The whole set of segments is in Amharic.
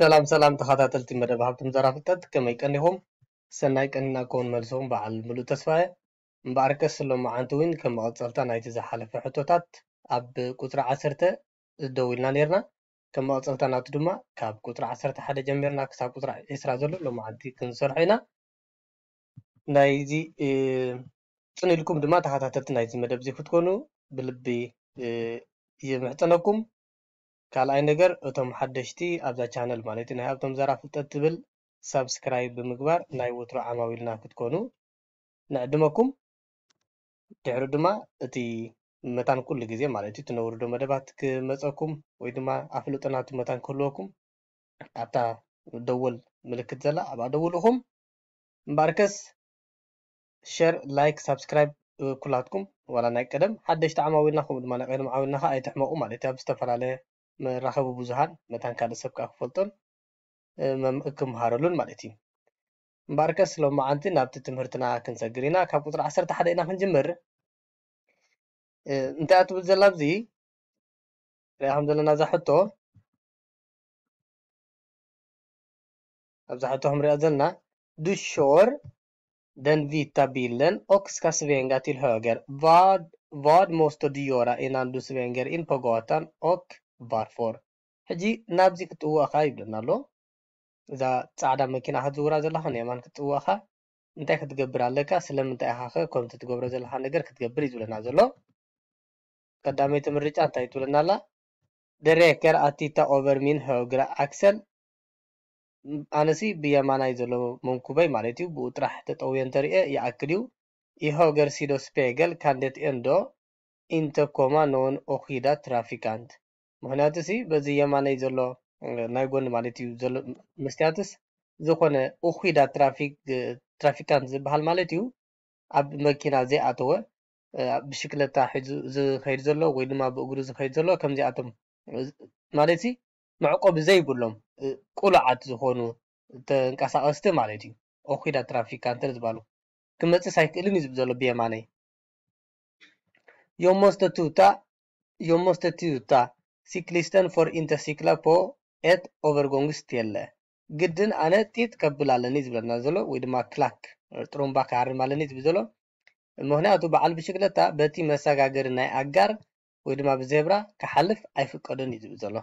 ሰላም ሰላም ተኸታተልቲ መደብ ሃብቶም ዘራ ፍልጠት ከመይ ቀኒኹም ሰናይ ቀኒና ከውን መልሶም በዓል ሙሉእ ተስፋየ እምበኣር ከስ ሎም መዓንቲ እውን ከም መቐፀልታ ናይቲ ዝሓለፈ ሕቶታት ኣብ ቁፅሪ ዓሰርተ ደው ኢልና ነርና ከም መቐፀልታ ናቱ ድማ ካብ ቁፅሪ ዓሰርተ ሓደ ጀሚርና ክሳብ ቁፅሪ ዒስራ ዘሎ ሎ መዓንቲ ክንሰርሖ ኢና ናይዚ ፅን ኢልኩም ድማ ተኸታተልቲ ናይዚ መደብ እዚ ክትኮኑ ብልቢ የምሕፀነኩም ካልኣይ ነገር እቶም ሓደሽቲ ኣብዛ ቻነል ማለት እዩ ናይ ኣብቶም ዘራ ፍልጠት ትብል ሳብስክራይብ ብምግባር ናይ ወትሮ ዓማዊልና ክትኮኑ ንዕድመኩም ድሕሪ ድማ እቲ መታን ኩሉ ግዜ ማለት እዩ ትነውርዶ መደባት ክመፀኩም ወይ ድማ ኣፍልጦናቱ መታን ክህልወኩም ኣብታ ደወል ምልክት ዘላ ኣብኣ ደውልኹም እምበርከስ ሸር ላይክ ሳብስክራይብ ኩላትኩም ዋላ ናይ ቀደም ሓደሽቲ ዓማዊልና ከምኡ ድማ ናይ ቀደም ዓማዊልና ከዓ ኣይትሕመቁ ማለት እዩ ኣብ ዝተፈላለየ መራኸቢ ብዙሃን ነታን ካልእ ሰብ ከዓ ክፈልጦን ክምሃረሉን ማለት እዩ እምበር ከ ስሎም መዓንቲ ናብቲ ትምህርትና ክንሰግር ኢና ካብ ቁፅሪ 11 ኢና ክንጅምር እንታይ እትብል ዘላ ኣብዚ ሪኣ ከም ዘለና እዛ ሕቶ ኣብዛ ሕቶ ክንሪኣ ዘለና ዱሾር den vita bilden och ska svänga till höger. Vad, vad måste du göra innan du svänger in på gatan och ባርፎር ሕጂ ናብዚ ክትጥውእካ ይብለና ኣሎ እዛ ፃዕዳ መኪና ክትዝውራ ዘለካ ንየማን ክትጥውእካ እንታይ ክትገብር ኣለካ ስለምንታይ ኢኻ ኸ ከምቲ ትገብሮ ዘለካ ነገር ክትገብር እዩ ዝብለና ዘሎ ቀዳመይቲ ምርጫ እንታይ ትብለና ኣላ ደሬከር ኣቲታ ኦቨር ሚን ህግራ ኣክሰል ኣነሲ ብየማናይ ዘሎ መንኩበይ ማለት እዩ ብኡ ጥራሕ ተጠውየ እንተሪአ ይኣክል እዩ ይሆገር ሲዶ ስፔገል ካንደት ኤንዶ ኢንተኮማ ኖን ኦኪዳ ትራፊካንት ምክንያቱ እዚ በዚ የማነይ ዘሎ ናይ ጎኒ ማለት እዩ ዘሎ መስትያትስ ዝኮነ እኹዳ ትራፊካንት ዝበሃል ማለት እዩ ኣብ መኪና ዘይኣተወ ብሽክለታ ዝከይድ ዘሎ ወይ ድማ ብእግሩ ዝከይድ ዘሎ ከምዚኣቶም ማለት መዕቆብ ዘይብሎም ቁሉዓት ዝኮኑ ተንቀሳቀስቲ ማለት እዩ ኦኪዳ ትራፊካንት ዝበሃሉ ክመፅእ ኣይክእልን እዩ ዘሎ ብየማነይ ዮሞስተቲዩታ ዮሞስተቱታ Cyklisten ፎር ኢንተርሲክላ ፖ ኤት ett övergångsställe. ግድን ኣነ ጢጥ ከብል ኣለኒ ዝብለና ዘሎ ወይ ድማ ክላክ ጥሩምባ ክሃርም ኣለኒ ዝብል ዘሎ ምክንያቱ በዓል ብሽክለታ በቲ መሰጋገሪ ናይ ኣጋር ወይ ድማ ብዜብራ ክሓልፍ ኣይፍቀዶን እዩ ዝብል ዘሎ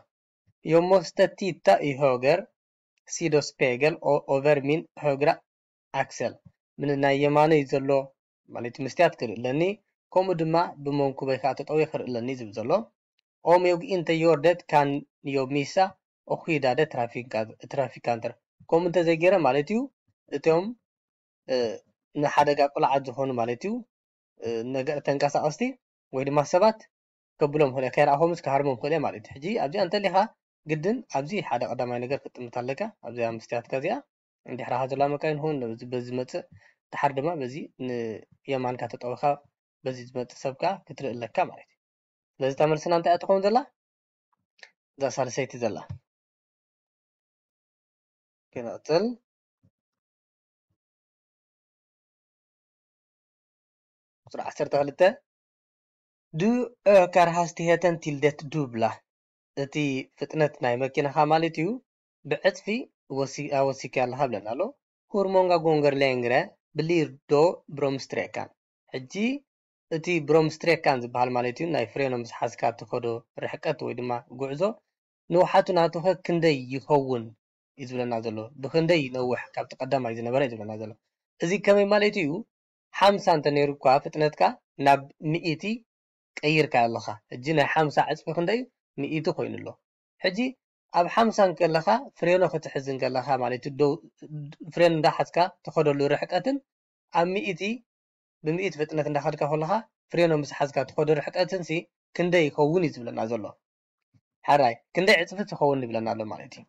ዮሞስተ ቲታ ኢሆገር i höger sidospegel och över min ምን ናይ እዩ ዘሎ ማለት ምስትያት ክርኢ ክርእለኒ ከምኡ ድማ ብመንኩበይ ከዓ ክርኢ ክርእለኒ ዝብል ዘሎ om jag inte gör det kan jag missa och skyddade trafikanter ከምኡ እንተዘይገረ ማለት እዩ እቶም ንሓደጋ ቆልዓት ዝኾኑ ማለት እዩ ተንቀሳቀስቲ ወይ ድማ ሰባት ከብሎም ክእለ ከይረኣኾምስ ክሃርሞም ክእለ ማለት እዩ ሕጂ ኣብዚኣ እንተሊኻ ግድን ኣብዚ ሓደ ቀዳማይ ነገር ክጥምት ኣለካ ኣብዚኣ ምስትያትካ እዚኣ እንዲሕራኻ ዘላ መካይን ሆን በዚ ዝመፅእ ድሓር ድማ በዚ ንየማንካ ተጠዊካ በዚ ዝመፅእ ሰብካ ክትርኢ ኣለካ ማለት እዩ ስለዚ እታ መልስና እንታይ እያ ትኸውን ዘላ እዛ ሳልሰይቲ ዘላ ክንቕፅል ቁፅሪ 12 ዱ ካርሃስቲ ሄተን ቲልደት ዱ ብላ እቲ ፍጥነት ናይ መኪናኻ ማለት እዩ ብዕጥፊ ኣወሲካ ኣለካ ብለና ኣሎ ሁርሞንጋ ጎንገር ሌንግረ ብሊርዶ ብሮምስትሬካን ሕጂ እቲ ብሮምስትሬካን ዝበሃል ማለት እዩ ናይ ፍሬኖም ዝሓዝካ እትኸዶ ርሕቀት ወይ ድማ ጉዕዞ ንውሓቱ ናተኸ ክንደይ ይኸውን እዩ ዝብለና ዘሎ ብክንደይ ይነውሕ ካብቲ ቀዳማይ ዝነበረ እዩ ዝብለና ዘሎ እዚ ከመይ ማለት እዩ ሓምሳ እንተ ነይሩ እኳ ፍጥነትካ ናብ ሚእቲ ቀይርካ ኣለካ ሕጂ ናይ ሓምሳ ዕፅፊ ክንደይ ሚእቲ ኮይኑ ኣሎ ሕጂ ኣብ ሓምሳን ከለኻ ፍሬኖ ክትሕዝን ከለካ ማለት እዩ ፍሬኖ እንዳሓዝካ ትኸደሉ ርሕቀትን ኣብ ሚእቲ ብምኢት ፍጥነት እንዳኸድካ ከለካ ፍሬኖ ምስ ሓዝካ ትኸዶ ርሕቀትን ሲ ክንደይ ይኸውን እዩ ዝብለና ዘሎ ሓራይ ክንደይ ዕፅፍት ይኸውን ይብለና ኣሎ ማለት እዩ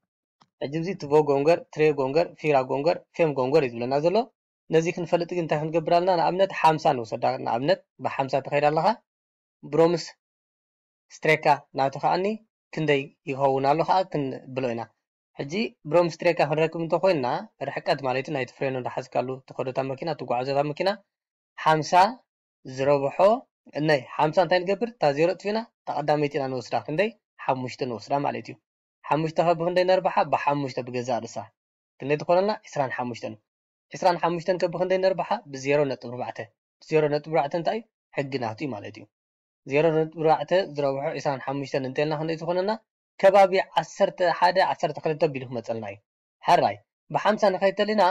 ሕጂ ዚ ትቦ ጎንገር ትሬ ጎንገር ፊራ ጎንገር ፌም ጎንገር እዩ ዝብለና ዘሎ ነዚ ክንፈልጥ ግ እንታይ ክንገብር ኣለና ንኣብነት ሓምሳ ንውሰዳ ንኣብነት ብሓምሳ ተኸይድ ኣለካ ብሮምስ ስትሬካ ናቱ ከዓኒ ክንደይ ይኸውን ኣሎ ከዓ ክንብሎ ኢና ሕጂ ብሮምስ ስትሬካ ክንረክብ እንተኮይንና ርሕቀት ማለት እዩ ናይቲ ፍሬኖ እንዳሓዝካሉ ተኸዶታ መኪና ትጓዓዞታ መኪና ሓምሳ ዝረብሖ ናይ ሓምሳ እንታይ ንገብር እታ ዜሮ ጥፊና እታ ቀዳመይቲ ኢና ንወስዳ ክንደይ ሓሙሽተ ንወስዳ ማለት እዩ ሓሙሽተ ከብ ክንደይ ነርባሓ ብሓሙሽተ ብገዛ ርእሳ ክንደይ ትኮነና ዒስራን ሓሙሽተ ዒስራን ሓሙሽተ ከብ ክንደይ ነርባሓ ብዜሮ ነጥብ ርባዕተ ብዜሮ ነጥብ ርባዕተ እንታይ እዩ ሕጊ ናቱ እዩ ማለት እዩ ዜሮ ነጥብ ርባዕተ ዝረብሖ ዒስራን ሓሙሽተ እንተልና ክንደይ ትኮነና ከባቢ ዓሰርተ ሓደ ዓሰርተ ክልተ ቢሉ ክመፀልና እዩ ሓራይ ብሓምሳ ንኸይተልና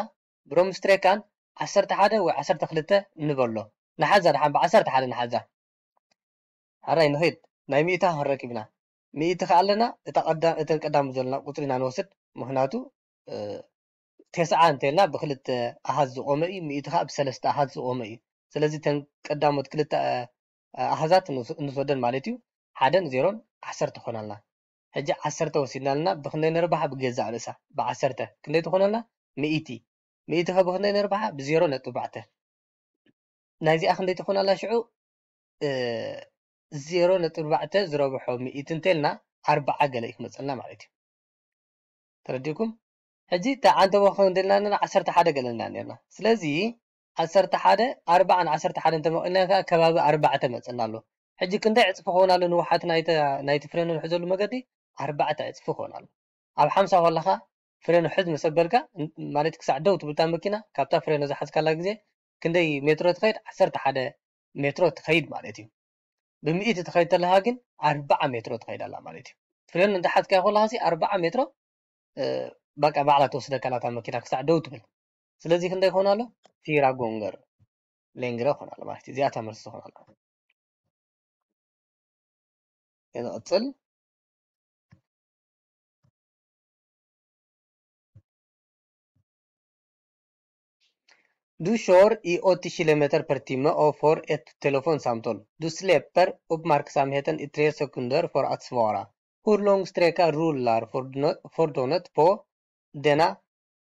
ብሮምስትሬካን ዓሰርተ ሓደ ወይ ዓሰርተ ክልተ ንበሎ ንሓዛ ድሓን ብዓሰርተ ሓደ ንሓዛ ሓራይ ንኸይድ ናይ ሚእታ ክንረክብ ኢና ሚእቲ ከዓ ኣለና እተን ቀዳሚ ዘለና ቁፅሪ ኢና ንወስድ ምክንያቱ ተስዓ እንተልና ብክልተ ኣሃዝ ዝቆመ እዩ ሚእቲ ከዓ ብሰለስተ ኣሃዝ ዝቆመ እዩ ስለዚ ተን ቀዳሞት ክልተ ኣሃዛት እንስወደን ማለት እዩ ሓደን ዜሮን ዓሰርተ ኮናልና ሕጂ ዓሰርተ ወሲድና ኣለና ብክንደይ ንርብሓ ብገዛእ ርእሳ ብዓሰርተ ክንደይ ትኮነልና ሚእቲ ሚእቲ ሃቦክናይ ነርብሓ ብዜሮ ነጥብ ኣርባዕተ ናይዚኣ ክንደይ ትኾናላ ሽዑ ዜሮ ነጥብ ኣርባዕተ ዝረብሖ ሚእቲ እንተልና ኣርባዓ ገለ እዩ ክመፀልና ማለት እዩ ተረዲኩም ሕጂ እታ ዓንተ ቦክን ደልና ነና ዓሰርተ ሓደ ገለልና ነርና ስለዚ ዓሰርተ ሓደ ኣርባዓን ዓሰርተ ሓደ እንተመቂልና ከዓ ከባቢ ኣርባዕተ መፀና ኣሎ ሕጂ ክንደይ ዕፅፊ ክኸውን ኣሎ ንውሓት ናይቲ ፍረ ንውሕዘሉ መገዲ ኣርባዕተ ዕፅፊ ክኸውን ኣሎ ኣብ ሓምሳ ከለካ ፍሬኖ ሕዝ ምስ ኣበልካ ማለት ክሳዕ ደው ትብልታ መኪና ካብታ ፍሬኖ ዝሓዝካላ ግዜ ክንደይ ሜትሮ ትኸይድ ዓሰርተ ሓደ ሜትሮ ትኸይድ ማለት እዩ ብሚኢት ትኸይድ ተለካ ግን ኣርባዓ ሜትሮ ትኸይድ ኣላ ማለት እዩ ፍሬኖ እንተሓዝካ ይኮላ ሲ ኣርባዓ ሜትሮ በቃ ባዕላ ተወስደካላታ መኪና ክሳዕ ደው ትብል ስለዚ ክንደይ ይኮና ኣሎ ፊራ ጎንገር ሌንግረ ይኮና ኣሎ ማለት እዩ እዚኣታ መርሲ ዝኾና ኣሎ ንቅፅል Du kör i 80 km per timme och får ett telefonsamtal. Du släpper uppmärksamheten i tre sekunder för att svara. Hur lång sträcka rullar fordonet på denna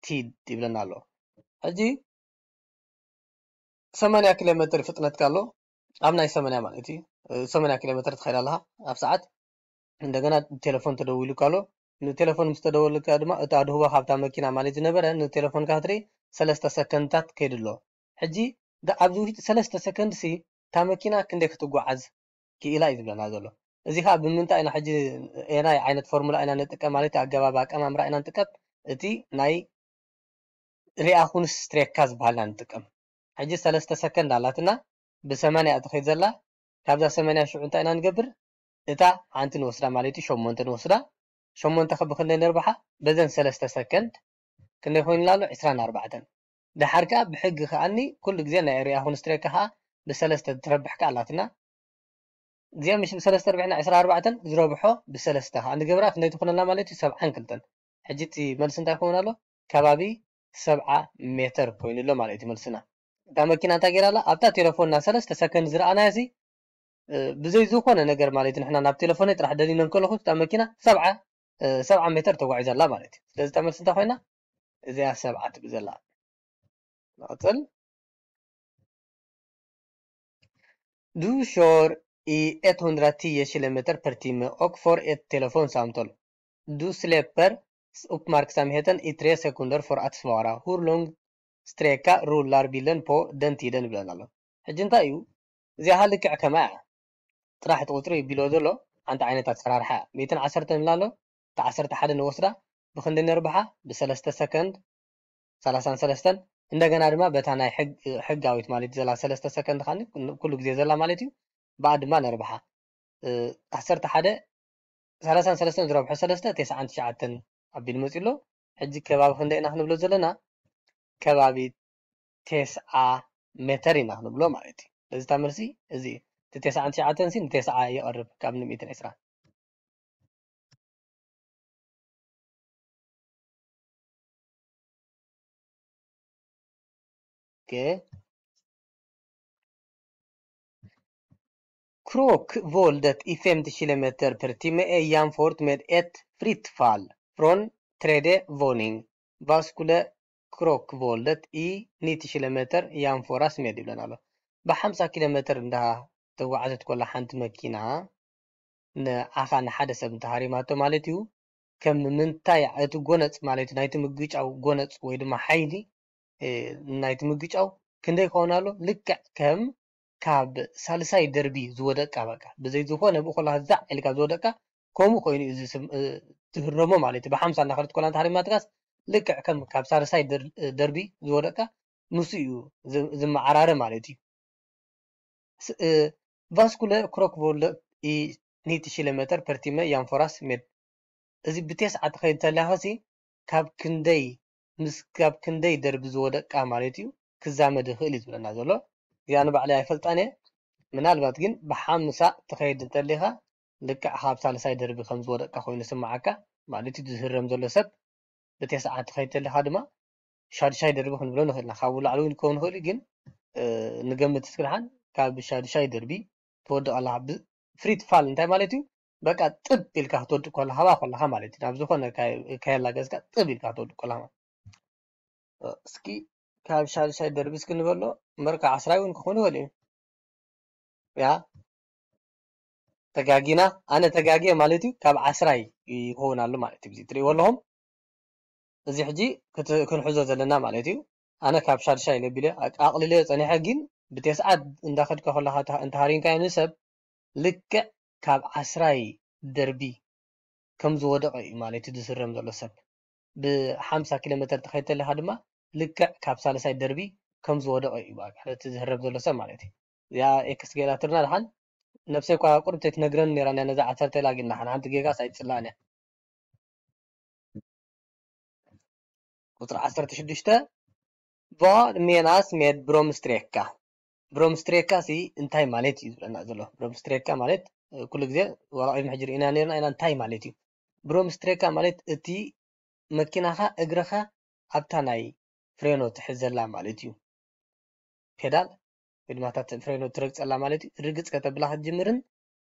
tid ይብለና ኣሎ ሕጂ 80 ኪሎ ሜትር ፍጥነት ካሎ ኣብ ናይ 80 ማለት እዩ 80 ኪሎ ሜትር ትኸይድ ኣለካ ኣብ ሰዓት እንደገና ቴሌፎን ተደውሉ ካሎ ንቴሌፎን ምስ ተደወልካ ድማ እቲ ኣድህቦ ካብታ መኪና ማለት nu ንቴሌፎን ካትሪ ሰለስተ ሰከንድታት ከይድሎ ሕጂ ኣብዚ ውሽጢ ሰለስተ ሰከንድ ሲ እታ መኪና ክንደይ ክትጓዓዝ ክኢላ እዩ ዝብለና ዘሎ እዚ ከዓ ብምንታይ ኢና ሕጂ ናይ ዓይነት ፎርሙላ ኢና ንጥቀም ማለት እዩ ኣገባብ ኣቀማምራ ኢና ንጥቀም እቲ ናይ ሪኣኹንስ ትሬካ ኢና ንጥቀም ሕጂ ሰለስተ ሰከንድ ኣላትና ብሰማንያ እያ ትኸይድ ዘላ ካብዛ ሰማንያ ሽዑ እንታይ ኢና ንገብር እታ ሓንቲ ንወስዳ ማለት እዩ ሸሞንተ ንወስዳ ሸሞንተ ከብ ክንደይ ነርብሓ በዘን ሰለስተ ሰከንድ ክንደይ ኮይኑላ ኣሎ ድሓር ከዓ ብሕጊ ከዓኒ ኩሉ ግዜ ናይ ኤርያ ኩንስትሬት ከዓ ብሰለስተ ትረብሕ ትረብሕካ ኣላትና እዚኣ ምሽ ብሰለስተ ርብሕና 24 ዝረብሖ ብሰለስተ ከዓ ንገብራ ክንደይ ትኮነላ ማለት እዩ 72 ሕጂ እቲ መልሲ እንታይ ክኸውን ኣሎ ከባቢ 70 ሜትር ኮይኑሎ ማለት እዩ መልስና እታ መኪና እንታይ ገይራ ኣላ ኣብታ ቴሌፎንና ሰለስተ ሰከንድ ዝረኣና ሲ ብዘይ ዝኮነ ነገር ማለት እዩ ንሕና ናብ ቴሌፎነ ጥራሕ ደሊነ ከለኹ እታ መኪና ሰብዓ ሜትር ተጓዒዛላ ማለት እዩ ስለዚ እታ መልሲ እንታይ ኮይና እዚያ ሰብዓ ትብዘላ ንቕፅል ዱ ሾር ኤት ሁንድራት ቲ የሽለ ሜትር ፐርቲመ ኦክ ኤት ቴሌፎን ሳምቶል ዱ ስሌፐር ኡፕ ሳምሄተን ኢትሬ ሴኩንደር ፎር ኣትስዋራ ሁር ሎንግ ስትሬካ ሩላር ቢለን ፖ ደንቲ ደን ይብለን ኣሎ ሕጂ እንታይ እዩ እዚኣ ሃልክዕ ከማ ያ ጥራሕ ቲ ቢሎ ዘሎ ሓንቲ ዓይነት ኣሰራርሓ ሜትን ዓሰርተ ንብላ ኣሎ ሓደ ንወስዳ ብክንዲ ንርብሓ ብሰለስተ ሰከንድ ሰለስተን እንደገና ድማ በታ ናይ ሕጋዊት ማለት እዩ ዘላ ሰለስተ ሰከንድ ካኒ ኩሉ ግዜ ዘላ ማለት እዩ ብኣ ድማ ነርብሓ 11 33 ዝረብሖ ተስዓን 99 ኣቢሉ መፂኡ ኣሎ ሕጂ ከባቢ ክንደይ ኢና ክንብሎ ዘለና ከባቢ ቴስዓ ሜተር ኢና ክንብሎ ማለት እዩ በዚ እታ መልሲ እዚ እቲ 99 ንተስዓ የቐርብ ካብ ዒስራን Krockvåldet i 50 km/h är jämfört med ett fritt fall från tredje våning. Vad skulle krockvåldet i 90 ኪሎ ሜትር ያንፎራስ መድ ይብለና ኣሎ ብሓምሳ ኪሎ ሜትር እንዳ ተጓዓዘት ኮላ ሓንቲ መኪና ንዓኻ ንሓደ ሰብ እንተሃሪማቶ ማለት እዩ ከም ምንታይ እቲ ጎነፅ ማለት እዩ ናይቲ ምግጫው ጎነፅ ወይ ድማ ሓይሊ ናይቲ ምግጫው ክንደይ ክኸውን ኣሎ ልክዕ ከም ካብ ሳልሳይ ደርቢ ዝወደቃ በቃ ብዘይ ዝኾነ ብኮላ ዛዕ ኢልካ ዝወደቃ ከምኡ ኮይኑ እዩ ትህረሞ ማለት እዩ ብሓምሳ እናኸለት ኮላ እንተሃሪማ ትካስ ልክዕ ከም ካብ ሳልሳይ ደርቢ ዝወደቃ ንሱ እዩ ዝመዓራረ ማለት እዩ ቫስኩለ ክረክበሎ ኒቲ ሺለ ሜተር ፐርቲመ ያንፎራስ ሜድ እዚ ብቴስዓተ ከይድ ተላኸሲ ካብ ክንደይ ምስ ካብ ክንደይ ደርቢ ዝወደቃ ማለት እዩ ክዛመድ ይኽእል እዩ ዝብለና ዘሎ እዚኣ ንባዕለ ኣይፈልጣን እየ ምናልባት ግን ብሓምሳ ትኸይድ እንተሊኻ ልክዕ ካብ ሳልሳይ ደርቢ ከም ዝወደቃ ኮይኑ ስማዓካ ማለት እዩ ዝህረም ዘሎ ሰብ ሰዓት ትኸይድ ተሊኻ ድማ ሻድሻይ ደርቢ ክንብሎ ንኽእል ንኽእልና ካብ ላዕሊ እውን ክኸውን ንኽእል እዩ ግን ንገምት ስክልሓን ካብ ሻድሻይ ደርቢ ትወድቕ ኣለካ ፍሪት ፋል እንታይ ማለት እዩ በቃ ጥብ ኢልካ ክትወድቅ ከለካ ባ ከለካ ማለት እዩ ናብ ዝኮነ ከየላገዝካ ጥብ ኢልካ ክትወድቅ ከለካ ማለት እዩ እስኪ ካብ ሻድሻይ ደርቢ እስኪ ንበሎ ካብ ዓስራይ እውን ክኾን ይኽእል እዩ ያ ተጋጊና ኣነ ተጋጊየ ማለት እዩ ካብ ዓስራይ ይኸውን ኣሎ ማለት እዩ ትሪእዎ ኣለኹም እዚ ሕጂ ክንሕዞ ዘለና ማለት እዩ ኣነ ካብ ሻድሻይ ለቢለ ኣቅሊለ ፀኒሐ ግን ብተስዓት እንዳኸድካ ከለካ እንተሃሪንካዮ ንሰብ ልክዕ ካብ ዓስራይ ደርቢ ከም ዝወደቀ እዩ ማለት እዩ ዝስረም ዘሎ ሰብ ብሓምሳ ኪሎ ሜትር ተኸይድ ከለካ ድማ ልክዕ ካብ ሳለሳይ ደርቢ ከም ዝወደቀ እዩ ብኣካል እቲ ዝህረብ ዘሎ ሰብ ማለት እዩ እዚኣ ኤክስ ጌጋ ትርና ድሓን ነብሰይ ኳ ቁር ቁርብ ነራ ነራና ነዛ ዓሰርተ ላጊና ሓንቲ ጌጋ ሳይ ኣይፅላእን እያ ቁፅሪ ዓሰርተ ሽዱሽተ ቦ ሜናስ ሜድ ብሮምስትሬካ ብሮምስትሬካ ሲ እንታይ ማለት እዩ ዝብለና ዘሎ ብሮምስትሬካ ማለት ኩሉ ግዜ ወረቂም ሕጂ ኢና ነርና ኢና እንታይ ማለት እዩ ብሮምስትሬካ ማለት እቲ መኪናኻ እግርኻ ኣብታ ናይ ፍሬኖ ትሕዘላ ማለት እዩ ፔዳል ወይ ፍሬኖ ትረግፀላ ማለት እዩ ርግፅ ከተብላ ክትጅምርን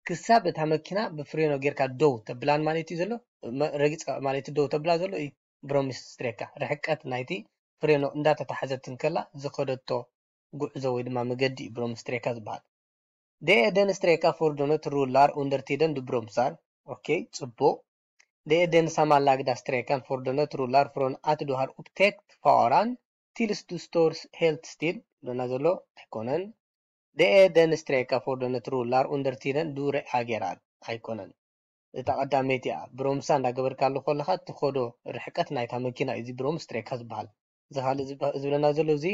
ክሳብ እታ መኪና ብፍሬኖ ጌርካ ደው ተብላን ማለት እዩ ዘሎ ረጊፅ ማለት እዩ ደው ተብላ ዘሎ እዩ ብሮሚስ ስትሬካ ርሕቀት ናይቲ ፍሬኖ እንዳተታሓዘትን ከላ ዝኸደቶ ጉዕዞ ወይ ድማ መገዲ እዩ ብሮሚስ ስትሬካ ዝበሃል ደኤ ደን ስትሬካ ፎርዶኖ ትሩላር ኡንደርቲደን ድብሮምሳር ኦኬ ፅቡቅ Det är den sammanlagda sträckan för den rullar från att du har upptäckt faran tills du står helt still. Donazolo, ikonen. Det är den sträcka fordonet rullar under tiden du reagerar. ኣይኮነን እታ ቀዳመይቲ እያ ብሮምሳ እንዳገበርካ ኣሎ ከለካ እትኸዶ ርሕቀት ናይታ መኪና እዩ እዚ ብሮም ስትሬካ ዝበሃል እዚ ካልእ ዝብለና ዘሎ እዚ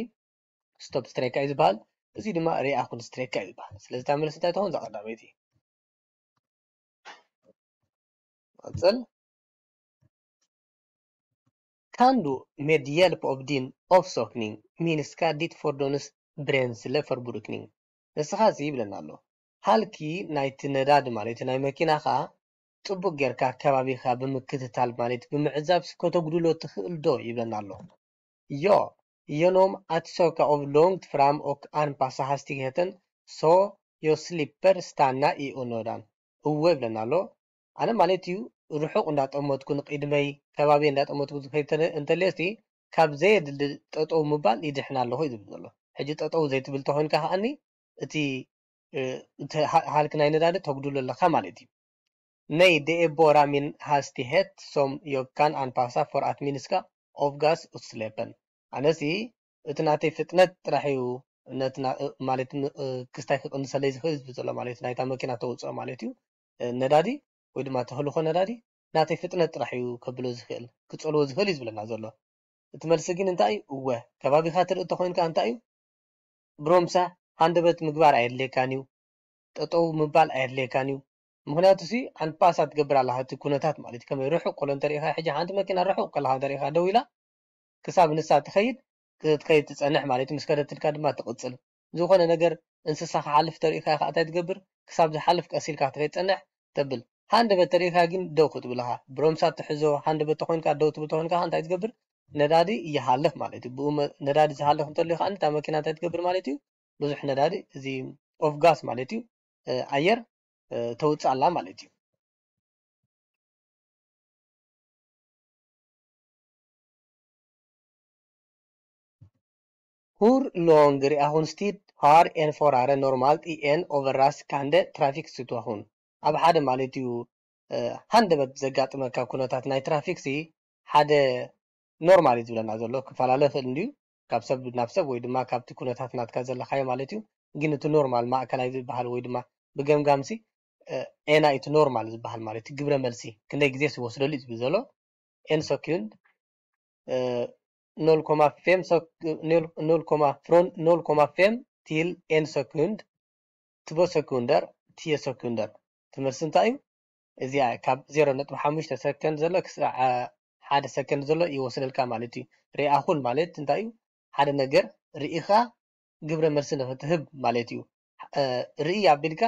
ስቶፕ ስትሬካ እዩ ዝበሃል እዚ ድማ ሪኣኩን ስትሬካ እዩ ይበሃል ስለዚ እታ መለስ እንታይ ትኾን እዛ ቀዳመይቲ እዩ Kan du med hjälp av din avsakning minska ditt fordons bränsleförbrukning? Det är ንስኻ እዚ ይብለና ኣሎ ሃልኪ ናይቲ ነዳድ ማለት ናይ መኪና ከዓ ፅቡቅ ጌርካ ከባቢካ ብምክትታል ማለት ብምዕዛብ ከተጉድሎ ትኽእል ዶ ይብለና ኣሎ ዮ genom att söka av långt fram och anpassa hastigheten så jag slipper stanna i onödan እወ ይብለና Anna malet ju ርሑቕ እንዳጠመትኩ ንቅድመይ ከባቢ እንዳጠመትኩ ዝኸይድ እንተልየ እስቲ ካብ ዘየድሊ ጠጠው ምባል ይድሕና ኣለኹ እዩ ዝብል ዘሎ ሕጂ ጠጠው ዘይትብል ተኮይንካ ከዓኒ እቲ ሃልክ ናይ ነዳዲ ተጉድሉ ኣለካ ማለት እዩ ነይ ደኤቦራ ሚን ሃስቲሄት ሶም ዮካን ኣንፓሳ ፎር ኣትሚኒስካ ኦፍ ጋስ ስሌፐን ኣነሲ እቲ ናተይ ፍጥነት ጥራሕ እዩ ማለት ክስታይ ክቅንሰለይ ዝኽእል ዝብል ዘሎ ማለት እዩ ናይታ መኪና ተውፅኦ ማለት እዩ ነዳዲ ወይ ድማ ተኽእሎ ኮነዳዲ ናተይ ፍጥነት ጥራሕ እዩ ከብሎ ዝኽእል ክፀልዎ ዝኽእል እዩ ዝብለና ዘሎ እቲ መልሲ ግን እንታይ እዩ እወ ከባቢካ ትርኢ ኮይንካ እንታይ እዩ ብሮምሳ ሃንደበት ምግባር ኣየድልየካን እዩ ጠጠው ምባል ኣየድልየካን እዩ ምክንያቱ ሲ ሓንቲ ፓሳ ትገብር ኣለካ እቲ ኩነታት ማለት እዩ ከመይ ርሑቅ ቆሎ እንተሪኢካ ሕጂ ሓንቲ መኪና ርሑቅ ከለካ እንተሪኢካ ደው ኢላ ክሳብ ንሳ ትኸይድ ክትከይድ ትፀንሕ ማለት እዩ ምስከደትልካ ድማ ትቕፅል ዝኾነ ነገር እንስሳ ክሓልፍ ተሪኢካ ከዓ እንታይ ትገብር ክሳብ ዝሓልፍ ቀሲልካ ትኸይድ ትፀንሕ ተብል ሓንደ በተ ግን ደው ክትብልካ ብሮምሳ ትሕዞ ሓንደ በተ ኮይንካ ደው ትብል ተኮይንካ እንታይ ትገብር ነዳዲ ይሃልፍ ማለት እዩ ብኡ ነዳዲ ዝሃልፍ እንተሎ ከዓ እታ መኪና እንታይ ትገብር ማለት እዩ ብዙሕ ነዳዲ እዚ ኦፍ ጋስ ማለት እዩ ኣየር ተውፅእ ኣላ ማለት እዩ ሁር ሎንግ ሪኣኹን ስቲድ ሃር ኤን ፎራረ ኖርማል ኢኤን ኦቨራስ ካንደ ትራፊክ ስትዋኹን ኣብ ሓደ ማለት እዩ ሃንደበት ዘጋጥመካ ኩነታት ናይ ትራፊክ ሲ ሓደ ኖርማል እዩ ዝብለና ዘሎ ክፈላለ ክእል እንድዩ ካብ ሰብ ናብ ሰብ ወይ ድማ ካብቲ ኩነታት ናትካ ዘለካዮ ማለት እዩ ግን እቲ ኖርማል ማእከላይ ዝበሃል ወይ ድማ ብገምጋምሲ ኤና እቲ ኖርማል ዝበሃል ማለት እዩ ግብረ መልሲ ክንደይ ግዜ ዝወስደሉ እዩ ዝብል ዘሎ ኤን ሰኪንድ ኖል ፌም ቲል ኤን ሰኪንድ ትቦ ሰኪንደር ትየ ሰኪንደር ትምህርቲ እንታይ እዩ እዚኣ ካብ 0.5 ሰከንድ ዘሎ ክሳዕ ሓደ ሰከንድ ዘሎ ይወስደልካ ማለት እዩ ሪኣኹን ማለት እንታይ እዩ ሓደ ነገር ርኢኻ ግብረ መልሲ ንክትህብ ማለት እዩ ርኢ ኣቢልካ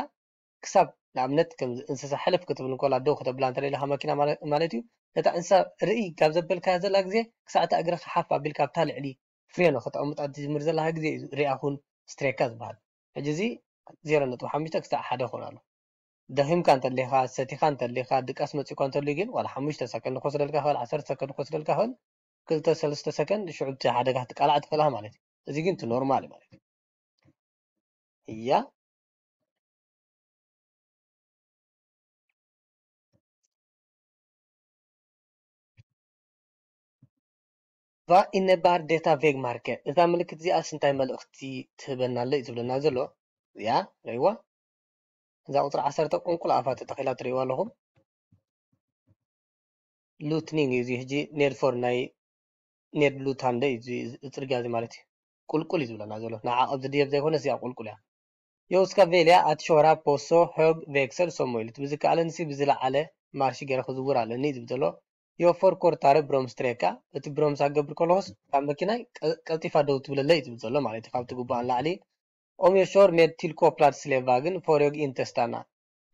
ክሳብ ንኣብነት ከም እንስሳ ሕልፍ ክትብል እንኮላ ደው ክተብላ እንተደለካ መኪና ማለት እዩ ነታ እንስሳ ርኢ ካብ ዘበልካ ዘላ ግዜ ክሳዕ እታ እግርካ ሓፍ ኣቢልካ ኣብታ ልዕሊ ፍሬኖ ክተቐምጣ ትጅምር ዘለካ ግዜ እዩ ሪኣኹን ስትሬካ ዝበሃል ሕጂ እዚ 0.5 ክሳዕ ሓደ ይኹን ኣሎ ደኺምካ እንተሊኻ ሰቲኻ እንተሊኻ ድቃስ መፂእኳ እንተልዩ ግን ዋላ ሓሙሽተ ሰከንድ ክወስደልካ ክእል ዓሰርተ ሰከንድ ክወስደልካ ክእል ክልተ ሰለስተ ሰከንድ ሽዑ ሓደጋ ትቃልዓ ትኽእልኻ ማለት እዩ እዚ ግን እቲ ኖርማል እዩ ማለት እዩ እያ ቫ ኢነባር ዴታ ቬግ ማርኬ እዛ ምልክት እዚኣ ስንታይ መልእኽቲ ትህበና ኣሎ እዩ ዝብለና ዘሎ እያ ርእይዋ እዛ ቁፅሪ ዓሰርተ ቁልቁል ኣፋ ተተኺላ ትሪእዋ ኣለኹም ሉትኒንግ እዩ እዚ ሕጂ ኔድ ፎር ናይ ኔድ ሉታንደ እዩ ፅርግያ እዚ ማለት እዩ ቁልቁል እዩ ዝብለና ዘሎ ንዓቐብ ዝድየብ ዘይኮነ እዚኣ ቁልቁል እያ የውስካ ቬልያ ኣቲ ሾራ ፖሶ ሆግ ቬክሰል ሰሞ ብዝከኣለ ብዝከኣለንሲ ብዝለዓለ ማርሺ ገይረ ክዝውር ኣለኒ እዩ ዝብል ዘሎ የፎር ኮርታር ብሮምስ ትሬካ እቲ ብሮምስ ኣገብር ከለኹስ ካብ መኪናይ ቀልጢፋ ደው ትብለለ እዩ ዝብል ዘሎ ማለት እዩ ካብቲ ጉባኣን ላዕሊ ኦም የሾር ሜድ ቲልኮፕላድ ስሌቫግን ፈርዮግ ኢንተስታና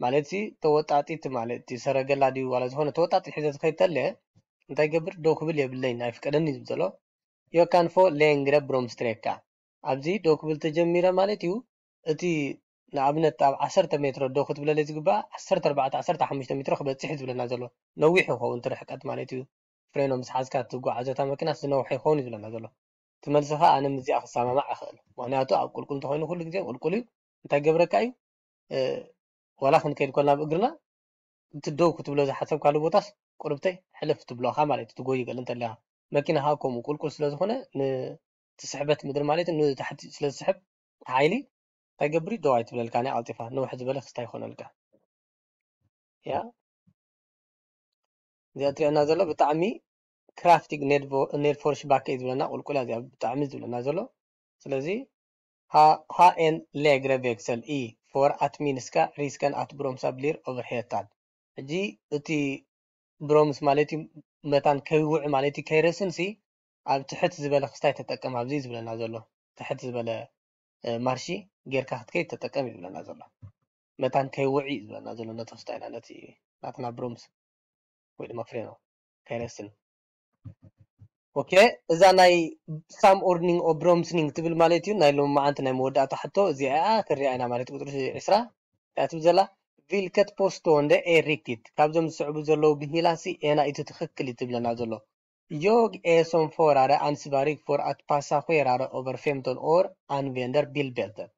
ማለትሲ ተወጣጢት ማለት ሰረገላ ድዩ ዋላ ዝኾነ ተወጣጢት ሒዘት ከይተለ እንታይ ገብር ዶ ክብል የብለይን ኣይፍቀደኒ ዝብል ዘሎ ዮካንፎ ሌንግረ ብሮምስትሬካ ኣብዚ ዶ ክብል ተጀሚረ ማለት እዩ እቲ ንኣብነት ኣብ 10 ሜትሮ ዶ ክትብለለ ዝግባእ 14 15 ሜትሮ ክበፅሕ ዝብለና ዘሎ ነዊሕ ይኸውን ትርሕቀት ማለት እዩ ፍሬኖ ምስ ሓዝካ ትጓዓዘታ መኪናስ ዝነውሐ ይኸውን እዩ ዝብለና ዘሎ ትመልሲ ከዓ ኣነ ምዚኣ ክሰማማዕ እኽእል ምክንያቱ ኣብ ቁልቁል እንተኮይኑ ኩሉ ግዜ ቁልቁል እዩ እንታይ ገብረካ እዩ ዋላ ክንከይድ ኮልና ኣብ እግርና እትደው ክትብሎ ዝሓሰብ ካሉ ቦታስ ቁርብተይ ሕልፍ ትብሎካ ማለት እዩ ትጎይ ገለ እንተለካ መኪና ካ ከምኡ ቁልቁል ስለዝኮነ ንትስሕበት ምድሪ ማለት እዩ ንታሕቲ ስለዝስሕብ ሓይሊ እንታይ ገብሪ ደዋይ ትብለልካ ናይ ኣልጢፋ ንውሕ ዝበለ ክስታ ይኮነልካ እያ እዚኣ እትሪአና ዘሎ ብጣዕሚ ክራፍቲግ ኔርፎር ሽባከ እዩ ዝብለና ቁልቁል እዚኣ ብጣዕሚ ዝብለና ዘሎ ስለዚ ሃኤን ሌግረ ቬክሰል ኢ ፎር ኣት ሚንስካ ሪስከን ኣት ብሮምሳ ብሊር ኦቨርሄታን ሕጂ እቲ ብሮምስ ማለት እዩ መታን ከይውዕ ማለት እዩ ከይረስንሲ ኣብ ትሕት ዝበለ ክስታይ ተጠቀም ኣብዚ ዝብለና ዘሎ ትሕት ዝበለ ማርሺ ጌርካ ክትከይድ ተጠቀም እዩ ዝብለና ዘሎ መታን ከይውዕ እዩ ዝብለና ዘሎ ነቲ ክስታይና ነቲ ናትና ብሮምስ ወይ ድማ ፍሬኖ ከይረስን ኦኬ እዛ ናይ ሳም ኦርኒንግ ኦ ብሮምስኒንግ ትብል ማለት እዩ ናይ ሎም መዓንቲ ናይ መወዳእታ ሕቶ እዚኣ ክሪኣ ኢና ማለት ቁጥሪ 20 እንታይ ትብል ዘላ ቪልከት ፖስቶ እንደ ኤሪክቲት ካብዞም ዝስዕቡ ዘለዉ ብሂላሲ ኤና እቲ ትኽክል እዩ ትብለና ዘሎ ዮግ ኤሶም ፎራረ ኣንስባሪክ ፎር ኣት ፓሳኮራረ ኦቨር ፌምቶን ኦር ቢል ቢልቤልተር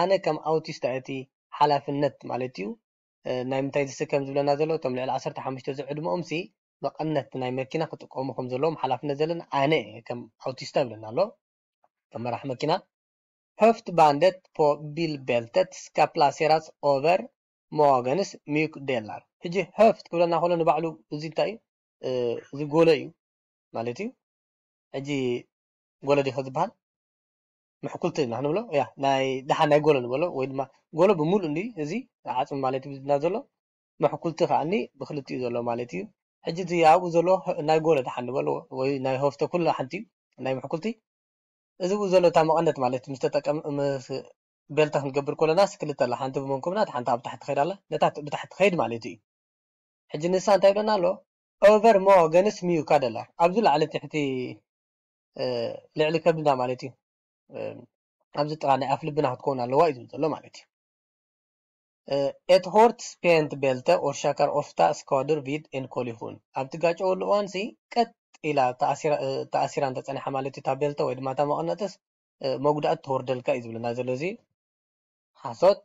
ኣነ ከም ኣውቲስታ እቲ ሓላፍነት ማለት እዩ ናይ ምንታይ ዝስከም ዝብለና ዘሎ እቶም ልዕሊ 1 ዝዕድመኦም ሲ ነቐነት ናይ መኪና ክጥቀሙ ከም ዘለዎም ሓላፍነት ዘለና ኣነ እየ ከም ኣውቲስታ ይብለና ኣሎ ከም መራሕ መኪና höft bandet på bilbältet ska placeras over magens mjukdelar ሕጂ höft ክብለና ከሎ ንባዕሉ እዚ እንታይ እዩ እዚ ጎሎ እዩ ማለት እዩ ሕጂ ጎሎ ዲኸ ዝበሃል ምሕኩልቲ ኢና ክንብሎ ያ ናይ ድሓን ናይ ጎሎ ንበሎ ወይ ድማ ጎሎ ብምሉእ እዚ ዓፅሚ ማለት እዩ ዝና ዘሎ ምሕኩልቲ ከዓኒ ብክልቲኡ ዘሎ ማለት እዩ حجيت يا وزلو ناي قولة حن بلو وناي هفته كل حنتي ناي محكولتي إذا وزلو تامو أنت مالت مستتك أم أم بيلته من قبل كل ناس كل تلا حنتي بمنكم نات حنتي بتحت خير الله نات بتحت خير مالتي حجي نسان تايلو نالو أوفر مو جنس ميو كادلا عبد الله على تحتي آه، لعلك ابن مالتي أمزت آه، أنا أفلب بنا تكون على وايد مالتي Ett hårt spänt bälte orsakar ofta skador vid en kollision. ኣብ ትጋጨ ወሉ እዋን ቀጥ ኢላ ተኣሲራ እንተፀንሐ ማለት እዩ እታ ቤልተ ወይ ድማ እታ መቐነጥስ መጉዳእቲ ተወርደልካ እዩ ዝብለና ዘሎ እዚ ሓሶት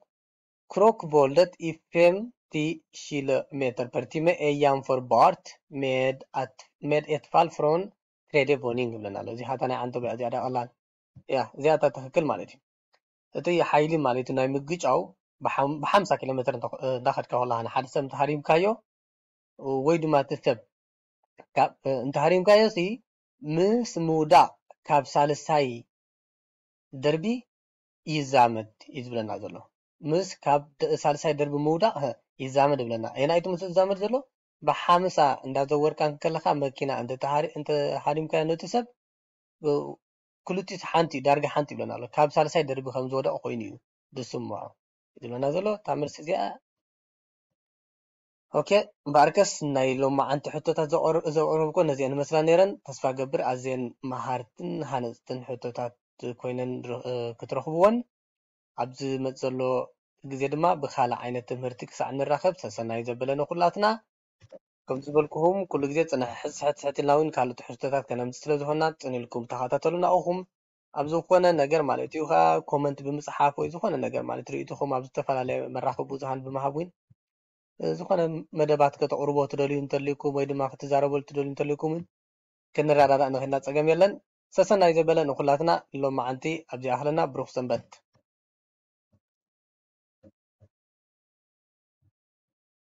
ክሮክ ቮልደት ኢፌም ቲ ኪሎ ሜትር ፐር ቲመ ኤያም ፎር ባርት ሜድ ኤትፋል ፍሮን ትሬዴ ቮኒንግ ይብለና ኣሎ እዚ ሓታ ናይ ዓንተ ጉዕ እዚኣ ዳ ቀላል እያ እዚኣ እታ ትክክል ማለት እዩ እቲ ሓይሊ ማለት እዩ ናይ ምግጫው ብሓምሳ ኪሎ ሜትር እንዳኸድካ ከለኻ ንሓደ ሰብ እንተሃሪምካዮ ወይ ድማ እቲ ሰብ እንተሃሪምካዮ ሲ ምስ ምውዳእ ካብ ሳልሳይ ደርቢ ይዛመድ እዩ ዝብለና ዘሎ ምስ ካብ ሳልሳይ ደርቢ ምውዳእ ይዛመድ ይብለና የናይቱ ምስ ዝዛመድ ዘሎ ብሓምሳ እንዳዘወርካ ከለካ መኪና እንተሃሪምካዮ ነቲ ሰብ ክልቲኡ ሓንቲ ዳርጋ ሓንቲ ይብለና ኣሎ ካብ ሳልሳይ ደርቢ ከም ዝወደቅ ኮይኑ እዩ ዝስምዖ Dilma Nazarlo تعمل استدعاء ኦኬ እምበኣርከስ ናይ ሎማ ዓንቲ ሕቶታት ዘቕርብኮ ነዚአን መስላ ነይረን ተስፋ ገብር ኣዝየን መሃርትን ሃነፅትን ሕቶታት ኮይነን ክትረኽብዎን ኣብዚ መፅ ዘሎ ግዜ ድማ ብካልእ ዓይነት ትምህርቲ ክሳዕ ንራኸብ ሰሰናይ ዘበለኒ ኩላትና ከም ዝበልኩኹም ኩሉ ግዜ ፅንሕ ሕትሕት ኢልና እውን ካልኦት ሕቶታት ከነምፅ ስለዝኾና ፅኒልኩም ተኸታተሉና ኣኹም ኣብ ዝኮነ ነገር ማለት እዩ ከዓ ኮመንት ብምፅሓፍ ወይ ዝኮነ ነገር ማለት ርእትኹም ኣብ ዝተፈላለየ መራኸቢ ብዙሓን ብምሃብ እውን ዝኮነ መደባት ከተቅርቦ ትደልዩ እንተልይኩም ወይ ድማ ክትዛረበሉ ትደልዩ እንተልይኩም እውን ክንረዳዳእ ንክእልና ፀገም የለን ሰሰናይ ዘበለ ንኩላትና ሎም መዓንቲ ኣብዚኣ ክለና ብሩክ ሰንበት